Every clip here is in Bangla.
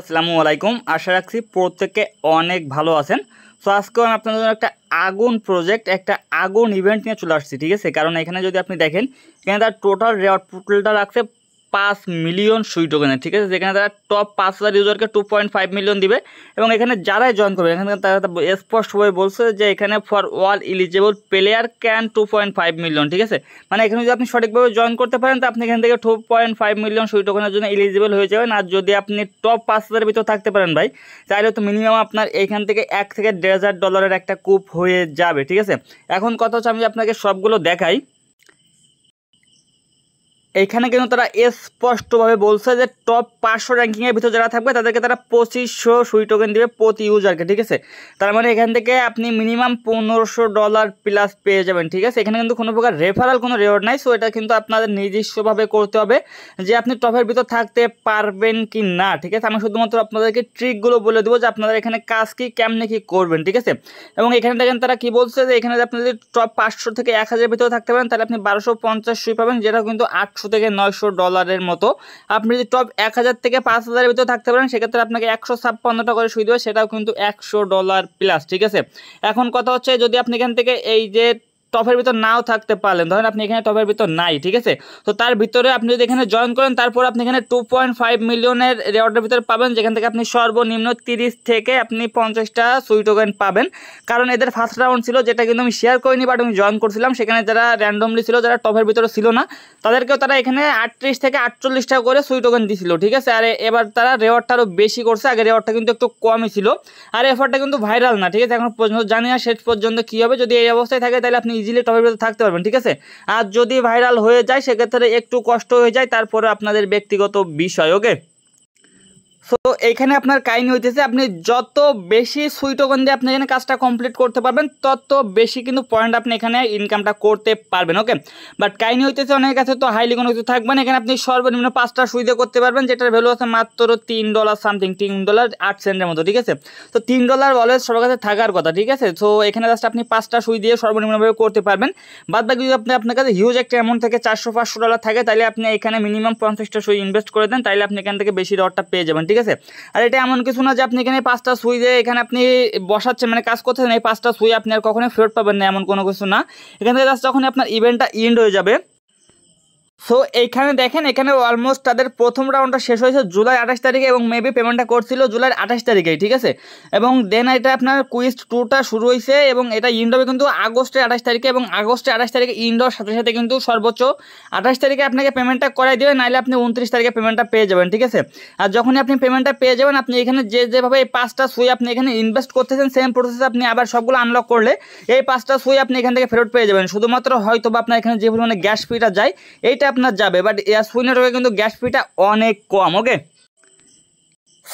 আসসালামু আলাইকুম আশা রাখছি প্রত্যেকে অনেক ভালো আছেন সো আজকে আমি আপনাদের জন্য একটা আগুন প্রজেক্ট একটা আগুন ইভেন্ট নিয়ে চলে আসছি ঠিক আছে কারণ এখানে যদি আপনি দেখেন এখানে তার টোটাল রেওয়ার পোর্টালটা রাখছে পাঁচ মিলিয়ন সুই টোকেনের ঠিক আছে যেখানে তারা টপ পাঁচ হাজার ইউজারকে টু পয়েন্ট ফাইভ মিলিয়ন দিবে এবং এখানে যারাই জয়েন করবে এখানে তারা স্পষ্টভাবে বলছে যে এখানে for all eligible player can two point five million ঠিক আছে মানে এখানে যদি আপনি সঠিকভাবে জয়েন করতে পারেন তো আপনি এখান থেকে টু পয়েন্ট ফাইভ মিলিয়ন সুই টোকেনের জন্য ইলিজিবল হয়ে যাবেন আর যদি আপনি টপ পাঁচ হাজারের ভিতর থাকতে পারেন ভাই তাহলে তো মিনিমাম আপনার এখান থেকে এক থেকে দেড় হাজার ডলারের একটা কূপ হয়ে যাবে ঠিক আছে এখন কথা হচ্ছে আমি আপনাকে সবগুলো দেখাই এখানে কিন্তু তারা স্পষ্টভাবে বলছে যে টপ পাঁচশো র্যাঙ্কিংয়ের ভিতরে যারা থাকবে তাদেরকে তারা পঁচিশশো সুই টোকেন দেবে প্রতি ইউজারকে ঠিক আছে তার মানে এখান থেকে আপনি মিনিমাম পনেরোশো ডলার প্লাস পেয়ে যাবেন ঠিক আছে এখানে কিন্তু কোনো প্রকার রেফারাল কোনো রেওয়ার্ড নাই সো এটা কিন্তু আপনাদের নিজস্বভাবে করতে হবে যে আপনি টপের ভিতর থাকতে পারবেন কি না ঠিক আছে আমি শুধুমাত্র আপনাদেরকে ট্রিকগুলো বলে দেবো যে আপনারা এখানে কাজ কি কেমনে কী করবেন ঠিক আছে এবং এখানে দেখেন তারা কি বলছে যে এখানে আপনি যদি টপ পাঁচশো থেকে এক হাজার ভিতরে থাকতে পারেন তাহলে আপনি বারোশো পঞ্চাশ সুই পাবেন যেটা কিন্তু আটশো আটশো থেকে নয়শো ডলারের মতো আপনি যদি টপ এক হাজার থেকে পাঁচ হাজারের ভিতরে থাকতে পারেন সেক্ষেত্রে আপনাকে একশো ছাপ্পান্নটা করে সুই দেবে সেটাও কিন্তু একশো ডলার প্লাস ঠিক আছে এখন কথা হচ্ছে যদি আপনি এখান থেকে এই যে টপের ভিতর নাও থাকতে পারলেন ধরেন আপনি এখানে টপের ভিতর নাই ঠিক আছে তো তার ভিতরে আপনি যদি এখানে জয়েন করেন তারপর আপনি এখানে টু পয়েন্ট ফাইভ মিলিয়নের রেওয়ার্ডের ভিতরে পাবেন যেখান থেকে আপনি সর্বনিম্ন তিরিশ থেকে আপনি পঞ্চাশটা সুইট টোকেন পাবেন কারণ এদের ফার্স্ট রাউন্ড ছিল যেটা কিন্তু আমি শেয়ার করিনি বাট আমি জয়েন করছিলাম সেখানে যারা র্যান্ডমলি ছিল যারা টপের ভিতরে ছিল না তাদেরকেও তারা এখানে আটত্রিশ থেকে আটচল্লিশ টাকা করে সুই টোকেন দিছিল ঠিক আছে আর এবার তারা রেওয়ার্ডটা আরও বেশি করছে আগে রেওয়ার্ডটা কিন্তু একটু কমই ছিল আর এফারটা কিন্তু ভাইরাল না ঠিক আছে এখন পর্যন্ত জানি না শেষ পর্যন্ত কী হবে যদি এই অবস্থায় থাকে তাহলে আপনি ইজিলি ভিতরে থাকতে পারবেন ঠিক আছে আর যদি ভাইরাল হয়ে যায় সেক্ষেত্রে একটু কষ্ট হয়ে যায় তারপরে আপনাদের ব্যক্তিগত বিষয় ওকে সো এইখানে আপনার কাহিনী হইতেছে আপনি যত বেশি সুইট টোকন দিয়ে আপনি এখানে কাজটা কমপ্লিট করতে পারবেন তত বেশি কিন্তু পয়েন্ট আপনি এখানে ইনকামটা করতে পারবেন ওকে বাট কাহিনী হইতেছে অনেক কাছে তো হাইলি কোনো কিছু থাকবেন এখানে আপনি সর্বনিম্ন পাঁচটা সুইদে করতে পারবেন যেটার ভ্যালু আছে মাত্র তিন ডলার সামথিং তিন ডলার আট সেন্টের মতো ঠিক আছে তো তিন ডলার অলওয়েজ সবার কাছে থাকার কথা ঠিক আছে সো এখানে জাস্ট আপনি পাঁচটা সুই দিয়ে সর্বনিম্নভাবে করতে পারবেন বাদ বাকি যদি আপনি আপনার কাছে হিউজ একটা অ্যামাউন্ট থেকে চারশো পাঁচশো ডলার থাকে তাহলে আপনি এখানে মিনিমাম পঞ্চাশটা সুই ইনভেস্ট করে দেন তাহলে আপনি এখান থেকে বেশি রডটা পেয়ে যাবেন ঠিক ঠিক আছে আর এটা এমন কিছু না যে আপনি এখানে পাঁচটা সুই দিয়ে এখানে আপনি বসাচ্ছেন মানে কাজ করছেন এই পাঁচটা সুই আপনি আর কখনোই ফেরত পাবেন না এমন কোনো কিছু না এখান থেকে জাস্ট যখন আপনার ইভেন্টটা এন্ড হয়ে যাবে সো এইখানে দেখেন এখানে অলমোস্ট তাদের প্রথম রাউন্ডটা শেষ হয়েছে জুলাই আঠাশ তারিখে এবং মেবি পেমেন্টটা করছিল জুলাই আঠাশ তারিখেই ঠিক আছে এবং দেন এটা আপনার কুইজ ট্যুরটা শুরু হয়েছে এবং এটা ইন্ডোবে কিন্তু আগস্টের আঠাশ তারিখে এবং আগস্টের আঠাশ তারিখে ইন্ডোর সাথে সাথে কিন্তু সর্বোচ্চ আঠাশ তারিখে আপনাকে পেমেন্টটা করাই দেবে নাহলে আপনি উনত্রিশ তারিখে পেমেন্টটা পেয়ে যাবেন ঠিক আছে আর যখনই আপনি পেমেন্টটা পেয়ে যাবেন আপনি এখানে যে যেভাবে এই পাঁচটা সুই আপনি এখানে ইনভেস্ট করতেছেন সেম প্রসেস আপনি আবার সবগুলো আনলক করলে এই পাঁচটা সুই আপনি এখান থেকে ফেরত পেয়ে যাবেন শুধুমাত্র হয়তো বা আপনার এখানে যে পরিমাণে গ্যাস ফিটা যায় এইটা আপনার যাবে বাট এয়ারস্পুনের রোগে কিন্তু গ্যাস ফিটা অনেক কম ওকে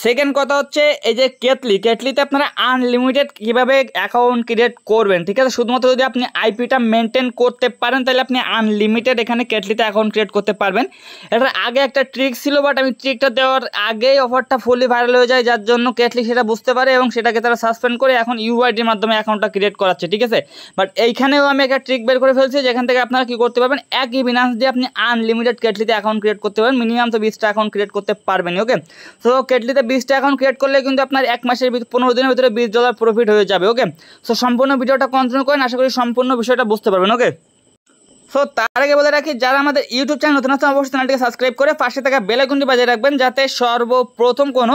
সেকেন্ড কথা হচ্ছে এই যে কেটলি কেটলিতে আপনারা আনলিমিটেড কীভাবে অ্যাকাউন্ট ক্রিয়েট করবেন ঠিক আছে শুধুমাত্র যদি আপনি আইপিটা মেনটেন করতে পারেন তাহলে আপনি আনলিমিটেড এখানে কেটলিতে অ্যাকাউন্ট ক্রিয়েট করতে পারবেন এটার আগে একটা ট্রিক ছিল বাট আমি ট্রিকটা দেওয়ার আগেই অফারটা ফুলি ভাইরাল হয়ে যায় যার জন্য কেটলি সেটা বুঝতে পারে এবং সেটাকে তারা সাসপেন্ড করে এখন ইউআইডির মাধ্যমে অ্যাকাউন্টটা ক্রিয়েট করাচ্ছে ঠিক আছে বাট এইখানেও আমি একটা ট্রিক বের করে ফেলছি যেখান থেকে আপনারা কী করতে পারবেন একই বিনান্স দিয়ে আপনি আনলিমিটেড কেটলিতে অ্যাকাউন্ট ক্রিয়েট করতে পারবেন মিনিমাম তো বিশটা অ্যাকাউন্ট ক্রিয়েট করতে পারবেন ওকে সো কেটলিতে সাথে বিশটা অ্যাকাউন্ট ক্রিয়েট করলে কিন্তু আপনার এক মাসের পনেরো দিনের ভিতরে বিশ ডলার প্রফিট হয়ে যাবে ওকে সো সম্পূর্ণ ভিডিওটা কন্টিনিউ করেন আশা করি সম্পূর্ণ বিষয়টা বুঝতে পারবেন ওকে সো তার আগে বলে রাখি যারা আমাদের ইউটিউব চ্যানেল নতুন আসতে অবশ্যই চ্যানেলটিকে সাবস্ক্রাইব করে পাশে থাকা বেলাইকনটি বাজিয়ে রাখবেন যাতে সর্বপ্রথম কোনো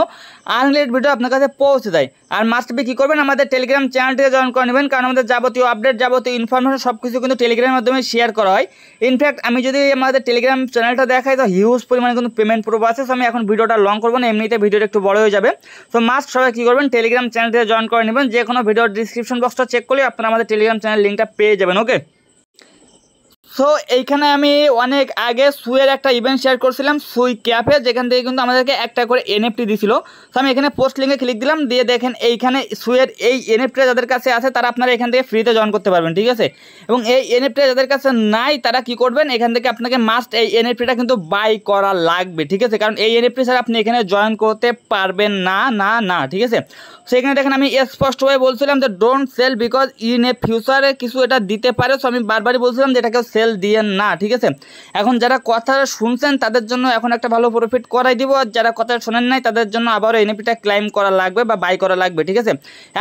আনরিলেটেড ভিডিও আপনার কাছে পৌঁছে দেয় আর মাস্ট বি কী করবেন আমাদের টেলিগ্রাম চ্যানেলটিকে জয়েন করে নেবেন কারণ আমাদের যাবতীয় আপডেট যাবতীয় ইনফরমেশন সব কিছু কিন্তু টেলিগ্রামের মাধ্যমে শেয়ার করা হয় ইনফ্যাক্ট আমি যদি আমাদের টেলিগ্রাম চ্যানেলটা দেখাই তো হিউজ পরিমাণে কিন্তু পেমেন্ট প্রুফ আছে সো আমি এখন ভিডিওটা লং করবো না এমনিতে ভিডিওটা একটু বড় হয়ে যাবে সো মাস্ট সবাই কী করবেন টেলিগ্রাম চ্যানেলটিকে জয়েন করে নেবেন যে কোনো ভিডিওর ডিসক্রিপশন বক্সটা চেক করলে আপনারা আমাদের টেলিগ্রাম চ্যানেল লিঙ্কটা পেয়ে যাবেন ওকে সো এইখানে আমি অনেক আগে সুয়ের একটা ইভেন্ট শেয়ার করছিলাম সুই ক্যাফে যেখান থেকে কিন্তু আমাদেরকে একটা করে এনএফটি দিছিল তো আমি এখানে পোস্ট লিঙ্কে ক্লিক দিলাম দিয়ে দেখেন এইখানে সুয়ের এই এনএফটি যাদের কাছে আছে তারা আপনারা এখান থেকে ফ্রিতে জয়েন করতে পারবেন ঠিক আছে এবং এই এনএফটি যাদের কাছে নাই তারা কি করবেন এখান থেকে আপনাকে মাস্ট এই এনএফটিটা কিন্তু বাই করা লাগবে ঠিক আছে কারণ এই এনএফটি স্যার আপনি এখানে জয়েন করতে পারবেন না না না ঠিক আছে এখানে দেখেন আমি স্পষ্টভাবে হয়ে বলছিলাম যে don't sell because in a ফিউচারে কিছু এটা দিতে পারে সো আমি বারবারই বলছিলাম যে এটাকে সেল ডিটেল দিয়েন না ঠিক আছে এখন যারা কথা শুনছেন তাদের জন্য এখন একটা ভালো প্রফিট করাই দিব আর যারা কথা শোনেন নাই তাদের জন্য আবারও এনএপিটা ক্লাইম করা লাগবে বা বাই করা লাগবে ঠিক আছে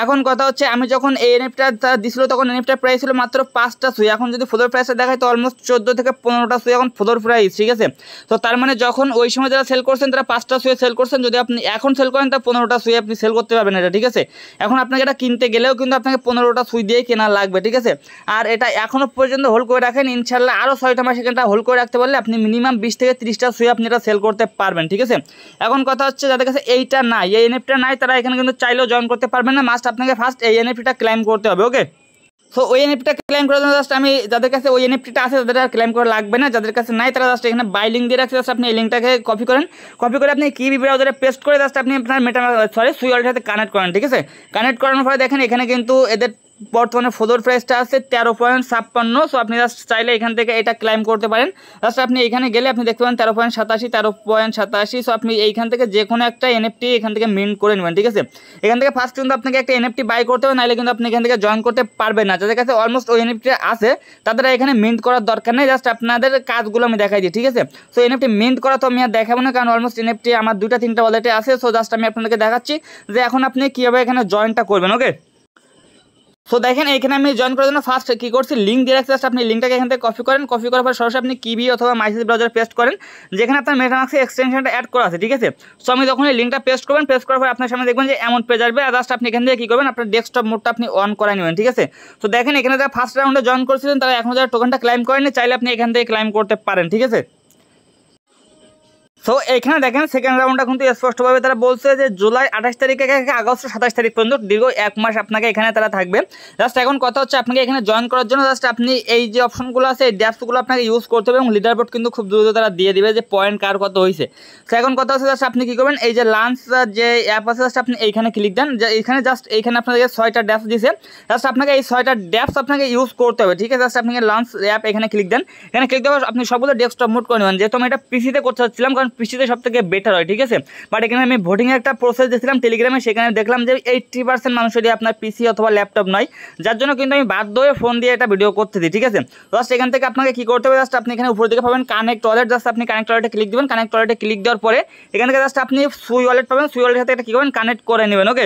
এখন কথা হচ্ছে আমি যখন এই এনএফটা দিছিল তখন এনএফটা প্রাইস ছিল মাত্র পাঁচটা সুই এখন যদি ফ্লোর প্রাইসে দেখায় তো অলমোস্ট চোদ্দো থেকে পনেরোটা সুই এখন ফ্লোর প্রাইস ঠিক আছে তো তার মানে যখন ওই সময় যারা সেল করছেন তারা পাঁচটা সুয়ে সেল করছেন যদি আপনি এখন সেল করেন তা পনেরোটা সুই আপনি সেল করতে পারবেন এটা ঠিক আছে এখন আপনাকে এটা কিনতে গেলেও কিন্তু আপনাকে পনেরোটা সুই দিয়ে কেনা লাগবে ঠিক আছে আর এটা এখনও পর্যন্ত হোল্ড করে রাখেন ইনশা ইনশাল্লাহ আরও ছয়টা মাস এখানটা হোল্ড করে রাখতে পারলে আপনি মিনিমাম বিশ থেকে তিরিশটা সুই আপনি এটা সেল করতে পারবেন ঠিক আছে এখন কথা হচ্ছে যাদের কাছে এইটা নাই এই এনএফটা নাই তারা এখানে কিন্তু চাইলেও জয়েন করতে পারবেন না মাস্ট আপনাকে ফার্স্ট এই এনএফটা ক্লাইম করতে হবে ওকে সো ওই এনএফটা ক্লেম করার জন্য জাস্ট আমি যাদের কাছে ওই এনএফটিটা আছে তাদের আর ক্লেম করা লাগবে না যাদের কাছে নাই তারা জাস্ট এখানে বাই লিঙ্ক দিয়ে রাখছে জাস্ট আপনি এই লিঙ্কটাকে কপি করেন কপি করে আপনি কিবি ব্রাউজারে পেস্ট করে জাস্ট আপনি আপনার মেটা সরি সুই ওয়ালের সাথে কানেক্ট করেন ঠিক আছে কানেক্ট করানোর ফলে দেখেন এখানে কিন্তু এদের বর্তমানে ফ্লোর প্রাইসটা আছে তেরো পয়েন্ট ছাপ্পান্ন সো আপনি জাস্ট চাইলে এখান থেকে এটা ক্লাইম করতে পারেন জাস্ট আপনি এখানে গেলে আপনি দেখতে পারেন তেরো পয়েন্ট সাতাশি তেরো পয়েন্ট সাতাশি সো আপনি এইখান থেকে যে কোনো একটা এনএফটি এখান থেকে মিন্ট করে নেবেন ঠিক আছে এখান থেকে ফার্স্ট কিন্তু আপনাকে একটা এনএফটি বাই করতে হবে নাহলে কিন্তু আপনি এখান থেকে জয়েন করতে পারবেন না যাদের কাছে অলমোস্ট ওই এনএফটি আছে তাদের এখানে মিন্ট করার দরকার নেই জাস্ট আপনাদের কাজগুলো আমি দেখাই দিই ঠিক আছে সো এনএফটি মিন্ট করা তো আমি আর দেখাবো না কারণ অলমোস্ট এনএফটি আমার দুটা তিনটা ওয়ালেটে আছে সো জাস্ট আমি আপনাদেরকে দেখাচ্ছি যে এখন আপনি কীভাবে এখানে জয়েনটা করবেন ওকে সো দেখেন এখানে আমি জয়েন করার জন্য ফার্স্ট কী করছি লিঙ্ক দিয়ে রাখছি জাস্ট আপনি লিঙ্কটাকে এখান থেকে কপি করেন কপি করার পর সরাসরি আপনি কিবি অথবা মাইসিস ব্রাউজার পেস্ট করেন যেখানে আপনার মেটামাক্সের এক্সটেনশনটা অ্যাড করা আছে ঠিক আছে সো আমি যখন এই লিঙ্কটা পেস্ট করবেন পেস্ট করার পর আপনার সামনে দেখবেন যে এমন পেজ আসবে আর জাস্ট আপনি এখান থেকে কী করবেন আপনার ডেস্কটপ মোডটা আপনি অন করে নেবেন ঠিক আছে সো দেখেন এখানে যারা ফার্স্ট রাউন্ডে জয়েন করছিলেন তারা এখন যারা টোকেনটা ক্লাইম করেনি চাইলে আপনি এখান থেকে ক্লাইম করতে পারেন ঠিক আছে সো এখানে দেখেন সেকেন্ড রাউন্ডটা কিন্তু স্পষ্টভাবে তারা বলছে যে জুলাই আঠাশ তারিখ থেকে আগস্ট সাতাশ তারিখ পর্যন্ত দীর্ঘ এক মাস আপনাকে এখানে তারা থাকবে জাস্ট এখন কথা হচ্ছে আপনাকে এখানে জয়েন করার জন্য জাস্ট আপনি এই যে অপশনগুলো আছে এই ড্যাপসগুলো আপনাকে ইউজ করতে হবে এবং লিডার বোর্ড কিন্তু খুব দ্রুত তারা দিয়ে দিবে যে পয়েন্ট কার কত হয়েছে সো এখন কথা হচ্ছে জাস্ট আপনি কী করবেন এই যে লাঞ্চ যে অ্যাপ আছে জাস্ট আপনি এইখানে ক্লিক দেন যে এইখানে জাস্ট এইখানে আপনাকে ছয়টা ড্যাপস দিছে জাস্ট আপনাকে এই ছয়টা ড্যাপস আপনাকে ইউজ করতে হবে ঠিক আছে জাস্ট আপনাকে লাঞ্চ অ্যাপ এখানে ক্লিক দেন এখানে ক্লিক দেওয়ার আপনি সবগুলো ডেস্কটপ মুট করে নেবেন যেহেতু আমি এটা পিসিতে করতে চাচ্ছিলাম কারণ পিসিতে সব থেকে বেটার হয় ঠিক আছে বাট এখানে আমি ভোটিংয়ের একটা প্রসেস দিয়েছিলাম টেলিগ্রামে সেখানে দেখলাম যে এইট্টি পার্সেন্ট মানুষেরই আপনার পিসি অথবা ল্যাপটপ নয় যার জন্য কিন্তু আমি বাধ্য হয়ে ফোন দিয়ে একটা ভিডিও করতে দিই ঠিক আছে জাস্ট এখান থেকে আপনাকে কী করতে হবে জাস্ট আপনি এখানে উপর দিকে পাবেন কানেক্ট ওয়ালেট জাস্ট আপনি কানেক্ট ওয়ালেটে ক্লিক দেবেন কানেক্ট ওয়ালেটে ক্লিক দেওয়ার পরে এখান থেকে জাস্ট আপনি সুই ওয়ালেট পাবেন সুই ওয়ালেটের সাথে একটা কী করবেন কানেক্ট করে নেবেন ওকে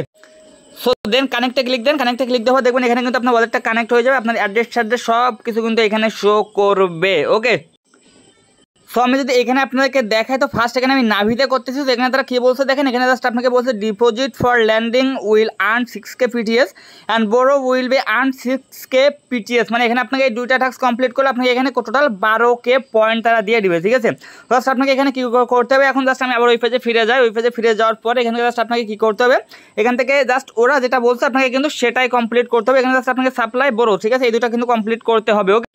সো দেন কানেক্টে ক্লিক দেন কানেক্টে ক্লিক দেওয়া দেখবেন এখানে কিন্তু আপনার ওয়ালেটটা কানেক্ট হয়ে যাবে আপনার অ্যাড্রেস অ্যাড্রেস সব কিছু কিন্তু এখানে শো করবে ওকে সো আমি যদি এখানে আপনাদেরকে দেখাই তো ফার্স্ট এখানে আমি নাভিতে করতেছি তো এখানে তারা কী বলছে দেখেন এখানে জাস্ট আপনাকে বলছে deposit for lending will earn six K PTS and borrow will be earn six K PTS মানে এখানে আপনাকে এই দুইটা টাস্ক কমপ্লিট করলে আপনাকে এখানে টোটাল বারো কে পয়েন্ট তারা দিয়ে দিবে ঠিক আছে জাস্ট আপনাকে এখানে কী করতে হবে এখন জাস্ট আমি আবার ওই পেজে ফিরে যাই ওই পেজে ফিরে যাওয়ার পর এখানে জাস্ট আপনাকে কী করতে হবে এখান থেকে জাস্ট ওরা যেটা বলছে আপনাকে কিন্তু সেটাই কমপ্লিট করতে হবে এখানে জাস্ট আপনাকে সাপ্লাই বড়ো ঠিক আছে এই দুটা কিন্তু কমপ্লিট করতে হবে ওকে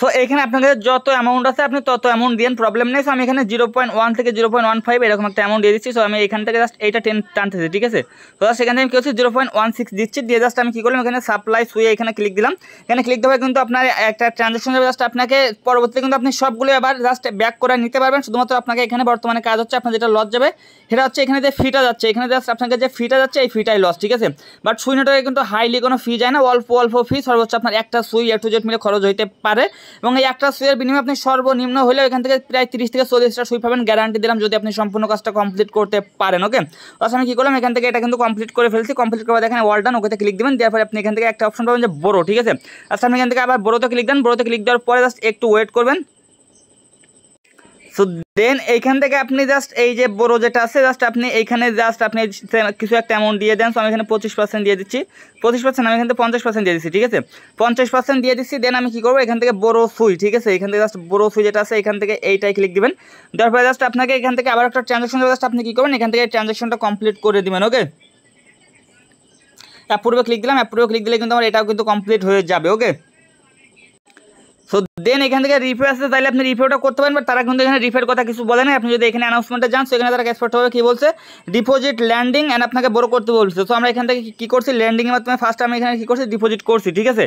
সো এখানে আপনাকে যত অ্যামাউন্ট আছে আপনি তত অ্যামাউন্ট দিন প্রবলেম নেই সো আমি এখানে জিরো পয়েন্ট ওয়ান থেকে জিরো পয়েন্ট ওয়ান ফাইভ এরকম একটা অ্যামাউন্ট দিয়ে দিচ্ছি সো আমি এখান থেকে জাস্ট এইটা টেন টানতেছি ঠিক আছে তো জাস্ট এখানে আমি কী হচ্ছে জিরো পয়েন্ট ওয়ান সিক্স দিচ্ছি দিয়ে জাস্ট আমি কী করলাম এখানে সাপ্লাই শুয়ে এখানে ক্লিক দিলাম এখানে ক্লিক দেওয়া কিন্তু আপনার একটা ট্রানজাকশন যাবে জাস্ট আপনাকে পরবর্তীতে কিন্তু আপনি সবগুলো আবার জাস্ট ব্যাক করে নিতে পারবেন শুধুমাত্র আপনাকে এখানে বর্তমানে কাজ হচ্ছে আপনার যেটা লস যাবে সেটা হচ্ছে এখানে যে ফিটা যাচ্ছে এখানে জাস্ট আপনাকে যে ফিটা যাচ্ছে এই ফিটাই লস ঠিক আছে বাট সুইনোটাকে কিন্তু হাইলি কোনো ফি যায় না অল্প অল্প ফি সর্বোচ্চ আপনার একটা সুই এ টু জেড মিলে খরচ হইতে পারে এবং এই একটা সুইয়ের বিনিময়ে আপনি সর্বনিম্ন হলেও এখান থেকে প্রায় তিরিশ থেকে চল্লিশটা সুই পাবেন গ্যারান্টি দিলাম যদি আপনি সম্পূর্ণ কাজটা কমপ্লিট করতে পারেন ওকে অথচ আমি কী করলাম এখান থেকে এটা কিন্তু কমপ্লিট করে ফেলছি কমপ্লিট করে দেখেন ওয়াল ডান ওকে ক্লিক দেবেন দেওয়ার পরে আপনি এখান থেকে একটা অপশন পাবেন যে বড়ো ঠিক আছে আচ্ছা আপনি এখান থেকে আবার বড়োতে ক্লিক দেন বড়োতে ক্লিক দেওয়ার পরে জাস্ট একটু ওয়েট করবেন সো দেন এইখান থেকে আপনি জাস্ট এই যে বড় যেটা আছে জাস্ট আপনি এইখানে জাস্ট আপনি কিছু একটা অ্যামাউন্ট দিয়ে দেন সো আমি এখানে পঁচিশ পার্সেন্ট দিয়ে দিচ্ছি পঁচিশ পার্সেন্ট আমি এখান থেকে পঞ্চাশ পার্সেন্ট দিয়ে দিচ্ছি ঠিক আছে পঞ্চাশ পার্সেন্ট দিয়ে দিচ্ছি দেন আমি কী করবো এখান থেকে বড় সুই ঠিক আছে এখান থেকে জাস্ট বড় সুই যেটা আছে এখান থেকে এইটাই ক্লিক দেবেন তারপরে জাস্ট আপনাকে এখান থেকে আবার একটা ট্রানজাকশন জাস্ট আপনি কী করবেন এখান থেকে ট্রানজাকশনটা কমপ্লিট করে দেবেন ওকে অ্যাপ্রুভে ক্লিক দিলাম অ্যাপ্রুভে ক্লিক দিলে কিন্তু আমার এটাও কিন্তু কমপ্লিট হয়ে যাবে ওকে সো দেন এখান থেকে রিফিউ আসতে তাহলে আপনি রিফিউটা করতে পারেন বা তারা কিন্তু এখানে রিফের কথা কিছু বলে না আপনি যদি এখানে অ্যানাউন্সমেন্টে যান এখানে তারা এক্সপার্ট হবে কী বলছে ডিপোজিট ল্যান্ডিং অ্যান্ড আপনাকে বড় করতে বলছে তো আমরা এখান থেকে কী করছি ল্যান্ডিংয়ের মাধ্যমে ফার্স্ট আমি এখানে কী করছি ডিপোজিট করছি ঠিক আছে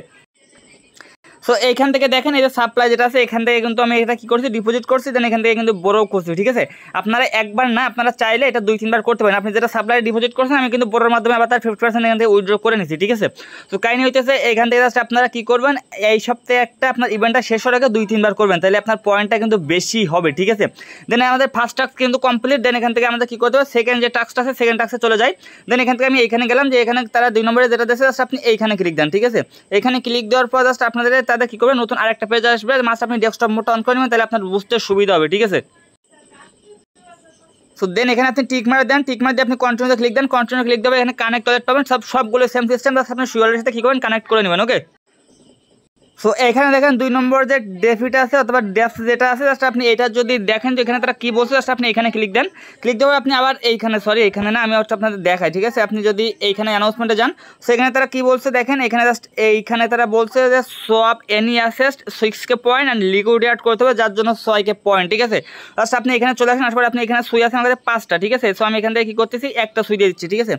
সো এইখান থেকে দেখেন এই যে সাপ্লাই যেটা আছে এখান থেকে কিন্তু আমি এটা কি করছি ডিপোজিট করছি দেন এখান থেকে কিন্তু বড়ও করছি ঠিক আছে আপনারা একবার না আপনারা চাইলে এটা দুই তিনবার করতে পারেন আপনি যেটা সাপ্লাই ডিপোজিট করছেন আমি কিন্তু বড়োর মাধ্যমে আবার তার ফিফটি পার্সেন্ট এখান থেকে উইড্রো করে নিচ্ছি ঠিক আছে তো কাহিনি হইতেছে এখান থেকে জাস্ট আপনারা কী করবেন এই সপ্তাহে একটা আপনার ইভেন্টটা শেষ হওয়ার আগে দুই তিনবার করবেন তাহলে আপনার পয়েন্টটা কিন্তু বেশি হবে ঠিক আছে দেন আমাদের ফার্স্ট টাস্ক কিন্তু কমপ্লিট দেন এখান থেকে আমাদের কী করতে হবে সেকেন্ড যে টাস্কটা আছে সেকেন্ড টাস্কে চলে যায় দেন এখান থেকে আমি এখানে গেলাম যে এখানে তারা দুই নম্বরে যেটা দেশে জাস্ট আপনি এইখানে ক্লিক দেন ঠিক আছে এখানে ক্লিক দেওয়ার পর জাস্ট আপনাদের তাহলে কী করবেন নতুন আরেকটা পেজ আসবে মাস আপনি ডেস্কটপ মোডটা অন করে নেবেন তাহলে আপনার বুঝতে সুবিধা হবে ঠিক আছে তো দেন এখানে আপনি টিক মারে দেন টিক মারে দিয়ে আপনি কন্টিনিউতে ক্লিক দেন কন্টিনিউ ক্লিক দেবেন এখানে কানেক্ট করতে পাবেন সব সবগুলো সেম সিস্টেম আপনি শিওরের সাথে কী করবেন কানেক্ট করে নেবেন ওকে সো এখানে দেখেন দুই নম্বর যে ডেফিট আছে অথবা ডেফ যেটা আছে জাস্ট আপনি এটা যদি দেখেন যে এখানে তারা কী বলছে জাস্ট আপনি এখানে ক্লিক দেন ক্লিক দেওয়ার আপনি আবার এইখানে সরি এখানে না আমি হচ্ছে আপনাদের দেখাই ঠিক আছে আপনি যদি এইখানে অ্যানাউন্সমেন্টে যান সেখানে তারা কী বলছে দেখেন এখানে জাস্ট এইখানে তারা বলছে যে swap any asset six K point and add করতে হবে যার জন্য ছয়কে পয়েন্ট ঠিক আছে জাস্ট আপনি এখানে চলে আসেন আসবার আপনি এখানে সুই আসেন আমাদের পাঁচটা ঠিক আছে সো আমি এখান থেকে কী করতেছি একটা সুই দিয়ে দিচ্ছি ঠিক আছে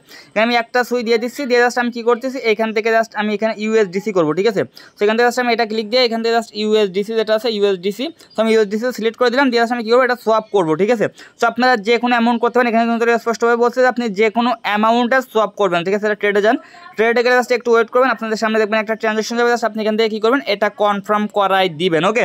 আমি একটা সুই দিয়ে দিচ্ছি দিয়ে জাস্ট আমি কী করতেছি এখান থেকে জাস্ট আমি এখানে ইউএসডিসি করবো ঠিক আছে সেখান থেকে জাস্ট আমি এটা ক্লিক দিয়ে এখান থেকে জাস্ট ইউএসডিসি যেটা আছে ইউএসডিসি তো আমি ইউএসডিসি সিলেক্ট করে দিলাম দিয়ে আমি কী করবো এটা সোয়াপ করবো ঠিক আছে তো আপনারা যে কোনো অ্যামাউন্ট করতে পারেন এখানে কিন্তু স্পষ্টভাবে বলছে যে আপনি যে কোনো অ্যামাউন্টটা সোয়াপ করবেন ঠিক আছে এটা ট্রেডে যান ট্রেডে গেলে জাস্ট একটু ওয়েট করবেন আপনাদের সামনে দেখবেন একটা ট্রানজাকশন যাবে জাস্ট আপনি এখান থেকে কী করবেন এটা কনফার্ম করাই দিবেন ওকে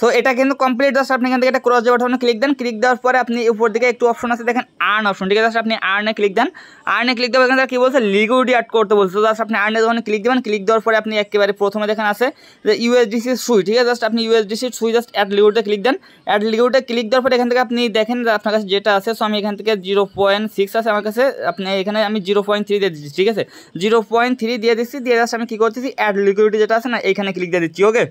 সো এটা কিন্তু কমপ্লিট দশ আপনি এখান থেকে একটা ক্রস যাওয়ার ক্লিক দেন ক্লিক দেওয়ার পরে আপনি উপর দিকে একটু অপশন আছে দেখেন আর্ন অপশন ঠিক আছে আপনি আর্নে ক্লিক দেন আর্নে ক্লিক দেওয়ার এখানে কী বলছে লিকুইডিটি অ্যাড করতে বলছে জাস্ট আপনি আর্নে যখন ক্লিক দেবেন ক্লিক দেওয়ার পরে আপনি একেবারে প্রথমে দেখেন আছে যে ইউএসডিসি সুই ঠিক আছে জাস্ট আপনি ইউএসডিসি সুই জাস্ট অ্যাড লিকুইডে ক্লিক দেন অ্যাড লিকুইডে ক্লিক দেওয়ার পরে এখান থেকে আপনি দেখেন আপনার কাছে যেটা আছে সো আমি এখান থেকে জিরো পয়েন্ট সিক্স আছে আমার কাছে আপনি এখানে আমি জিরো পয়েন্ট থ্রি দিয়ে দিচ্ছি ঠিক আছে জিরো পয়েন্ট থ্রি দিয়ে দিচ্ছি দিয়ে জাস্ট আমি কী করতেছি অ্যাড লিকুইডি যেটা আছে না এখানে ক্লিক দিয়ে দিচ্ছি ওকে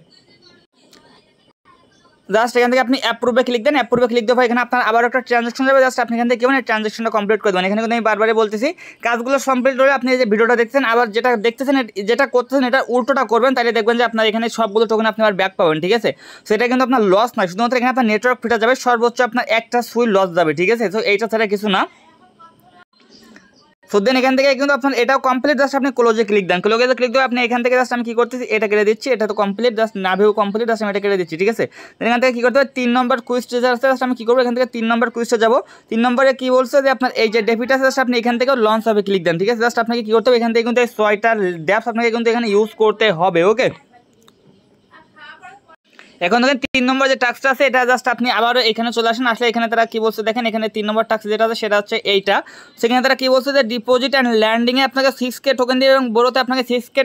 জাস্ট এখান থেকে আপনি অ্যাপ্রুভে ক্লিক দেন অ্যাপ্রুভে ক্লিক দেবো এখানে আপনার আবার একটা ট্রানজাকশন যাবে জাস্ট আপনি এখান থেকে মানে ট্রানজাকশনটা কমপ্লিট করে দেবেন এখানে কিন্তু আমি বারবারই বলতেছি কাজগুলো কমপ্লিট হলে আপনি যে ভিডিওটা দেখছেন আবার যেটা দেখতেছেন যেটা করতেছেন এটা উল্টোটা করবেন তাহলে দেখবেন যে আপনার এখানে সবগুলো টোকেন আপনি আবার ব্যাক পাবেন ঠিক আছে সো এটা কিন্তু আপনার লস নয় শুধুমাত্র এখানে আপনার নেটওয়ার্ক ফিটা যাবে সর্বোচ্চ আপনার একটা সুই লস যাবে ঠিক আছে তো এইটা ছাড়া কিছু না সো দেন এখান থেকে কিন্তু আপনার এটাও কমপ্লিট জাস্ট আপনি ক্লোজে ক্লিক দেন ক্লোজে ক্লিক দিয়ে আপনি এখান থেকে জাস্ট আমি কী করতেছি এটা কেটে দিচ্ছি এটা তো কমপ্লিট জাস্ট না ভেউ কমপ্লিট জাস্ট আমি এটা কেড়ে দিচ্ছি ঠিক আছে দেন এখান থেকে কী করতে হবে তিন নম্বর কুইজটা জাস্ট জাস্ট আমি কী করবো এখান থেকে তিন নম্বর কুইজটা যাবো তিন নম্বরে কী বলছে যে আপনার এই যে ডেফিট আছে জাস্ট আপনি এখান থেকে লঞ্চ হবে ক্লিক দেন ঠিক আছে জাস্ট আপনাকে কী করতে হবে এখান থেকে কিন্তু এই ড্যাপস আপনাকে কিন্তু এখানে ইউজ করতে হবে ওকে এখন দেখেন তিন নম্বর যে টাস্কটা আছে এটা জাস্ট আপনি আবারও এখানে চলে আসেন আসলে এখানে তারা কি বলছে দেখেন এখানে তিন নম্বর টাস্ক যেটা আছে সেটা হচ্ছে এইটা সেখানে তারা কি বলছে যে ডিপোজিট অ্যান্ড ল্যান্ডিংয়ে আপনাকে সিক্স কে টোকেন দিয়ে এবং বড়োতে আপনাকে সিক্স কে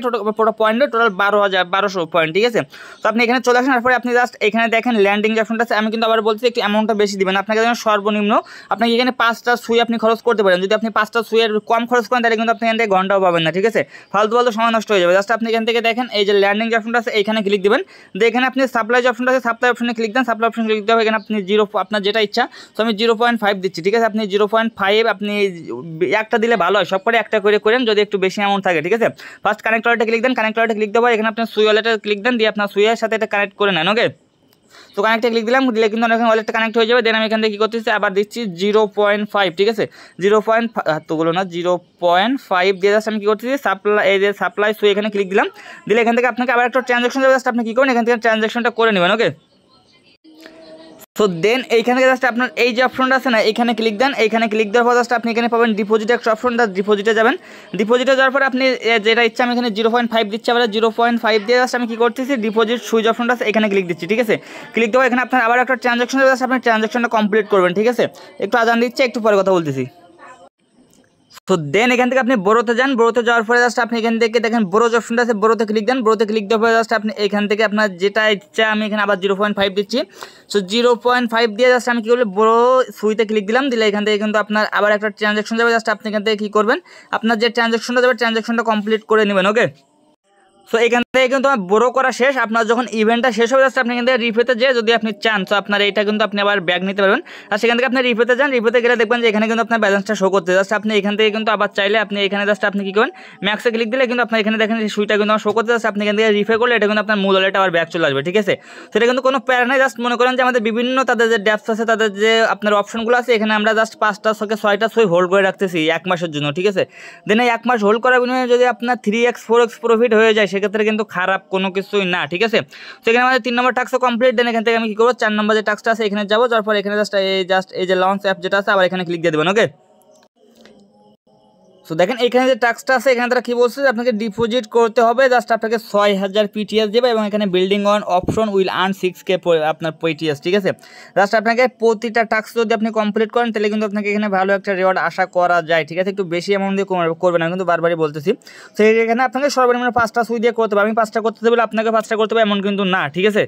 পয়েন্ট টোটাল বারো হাজার বারোশো পয়েন্ট ঠিক আছে তো আপনি এখানে চলে আসেন তারপরে আপনি জাস্ট এখানে দেখেন ল্যান্ডিং যে অপশনটা আছে আমি কিন্তু আবার বলছি একটু অ্যামাউন্টটা বেশি দেবেন আপনাকে যেমন সর্বনিম্ন আপনাকে এখানে পাঁচটা সুই আপনি খরচ করতে পারেন যদি আপনি পাঁচটা সুইয়ের কম খরচ করেন তাহলে কিন্তু আপনি এখান থেকে ঘন্টাও পাবেন না ঠিক আছে ফালতু ফালতু সময় নষ্ট হয়ে যাবে জাস্ট আপনি এখান থেকে দেখেন এই যে ল্যান্ডিং যে অপশনটা আছে এখানে ক্লিক দেবেন দেখেন এখানে আপনি সাপ্লাই যে অপশন আছে সাপ্লাই অপশনে ক্লিক দেন সাপ্লাই অপশন ক্লিক দেওয়া এখানে আপনি জিরো আপনার যেটা ইচ্ছা তো আমি জিরো পয়েন্ট ফাইভ দিচ্ছি ঠিক আছে আপনি জিরো পয়েন্ট ফাইভ আপনি একটা দিলে ভালো হয় সব করে একটা করে করেন যদি একটু বেশি অ্যামাউন্ট থাকে ঠিক আছে ফার্স্ট কানেক্টরটা ক্লিক দেন কানেক্টরটা ক্লিক দেওয়া এখানে আপনার সুই ওয়ালেটে ক্লিক দেন দিয়ে আপনার সুইয়ের সাথে এটা কানেক্ট করে নেন ওকে তো কানেক্টে ক্লিক দিলাম দিলে কিন্তু অনেক ওয়ালেটটা কানেক্ট হয়ে যাবে দেন আমি এখান থেকে কী করতেছি আবার দিচ্ছি জিরো পয়েন্ট ফাইভ ঠিক আছে জিরো পয়েন্ট তোগুলো না জিরো পয়েন্ট ফাইভ দিয়ে আমি কী করতেছি সাপ্লাই এই যে সাপ্লাই সুই এখানে ক্লিক দিলাম দিলে এখান থেকে আপনাকে আবার একটা ট্রানজাকশন দেবে যাচ্ছে আপনি কী করেন এখান থেকে ট্রানজ্যাকশনটা করে নেবেন ওকে সো দেন এইখান থেকে জাস্ট আপনার এই যে অপশনটা আছে না এখানে ক্লিক দেন এখানে ক্লিক দেওয়ার পর জাস্ট আপনি এখানে পাবেন ডিপোজিট একটা অপশনটা ডিপোজিটে যাবেন ডিপোজিটে যাওয়ার পর আপনি যেটা ইচ্ছা আমি এখানে জিরো পয়েন্ট ফাইভ দিচ্ছি আবার জিরো পয়েন্ট ফাইভ দিয়ে জাস্ট আমি কী করতেছি ডিপোজিট সুইচ অপশনটা আছে এখানে ক্লিক দিচ্ছি ঠিক আছে ক্লিক দেওয়া এখানে আপনার আবার একটা ট্রানজাকশন জাস্ট আপনি ট্রানজাকশনটা কমপ্লিট করবেন ঠিক আছে একটু আদান দিচ্ছে একটু পরে কথা বলতেছি তো দেন এখান থেকে আপনি বড়োতে যান বড়োতে যাওয়ার পরে জাস্ট আপনি এখান থেকে দেখেন বড়ো অপশনটা আছে বড়োতে ক্লিক দেন বড়োতে ক্লিক দেওয়ার পরে জাস্ট আপনি এখান থেকে আপনার যেটা ইচ্ছা আমি এখানে আবার জিরো পয়েন্ট ফাইভ দিচ্ছি সো জিরো পয়েন্ট ফাইভ দিয়ে জাস্ট আমি কী করবো বড়ো সুইতে ক্লিক দিলাম দিলে এখান থেকে কিন্তু আপনার আবার একটা ট্রানজ্যাকশন যাবে জাস্ট আপনি এখান থেকে কী করবেন আপনার যে ট্রানজ্যাকশনটা যাবে ট্রানজ্যাকশনটা কমপ্লিট করে নেবেন ওকে সো এখান থেকে কিন্তু আমার বড়ো করা শেষ আপনার যখন ইভেন্টটা শেষ হয়ে যাচ্ছে আপনি কিন্তু রিফেতে যেয়ে যদি আপনি চান তো আপনার এইটা কিন্তু আপনি আবার ব্যাগ নিতে পারবেন আর সেখান থেকে আপনি রিফেতে যান রিফেতে গেলে দেখবেন যে এখানে কিন্তু আপনার ব্যালেন্সটা শো করতে যাচ্ছে আপনি এখান থেকে কিন্তু আবার চাইলে আপনি এখানে জাস্ট আপনি কী করেন ম্যাক্সে ক্লিক দিলে কিন্তু আপনার এখানে দেখেন সুইটা কিন্তু আমার শো করতে যাচ্ছে আপনি এখান থেকে রিফে করলে এটা কিন্তু আপনার মূল ওয়ালেট আবার ব্যাগ চলে আসবে ঠিক আছে সেটা কিন্তু কোনো প্যার নেই জাস্ট মনে করেন যে আমাদের বিভিন্ন তাদের যে ড্যাপস আছে তাদের যে আপনার অপশনগুলো আছে এখানে আমরা জাস্ট পাঁচটা ছকে ছয়টা ছয় হোল্ড করে রাখতেছি এক মাসের জন্য ঠিক আছে দেন এক মাস হোল্ড করার বিনিময়ে যদি আপনার three X four X profit হয়ে যায় সেক্ষেত্রে কিন্তু খারাপ কোনো কিছুই না ঠিক আছে সেখানে আমাদের তিন নম্বর টাস্ক কমপ্লিট দেন এখান থেকে আমি কি করবো চার নম্বর যে টাস্কটা আছে এখানে যাবো যার এখানে জাস্ট এই জাস্ট এই যে লঞ্চ অ্যাপ যেটা আছে আবার এখানে ক্লিক দিয়ে দেবেন ওকে সো দেখেন এখানে যে টাক্সটা আছে এখানে তারা কী বলছে আপনাকে ডিপোজিট করতে হবে জাস্ট আপনাকে ছয় হাজার পিটিএস দেবে এবং এখানে building on option will earn six K আপনার পিটিএস ঠিক আছে জাস্ট আপনাকে প্রতিটা টাস্ক যদি আপনি কমপ্লিট করেন তাহলে কিন্তু আপনাকে এখানে ভালো একটা রেওয়ার্ড আশা করা যায় ঠিক আছে একটু বেশি অ্যামাউন্ট দিয়ে করবে না কিন্তু বারবারই বলতেছি সেই এখানে আপনাকে সর্বনিম্ন পাঁচটা সুই দিয়ে করতে হবে আমি পাঁচটা করতে দেবে আপনাকে পাঁচটা করতে হবে এমন কিন্তু না ঠিক আছে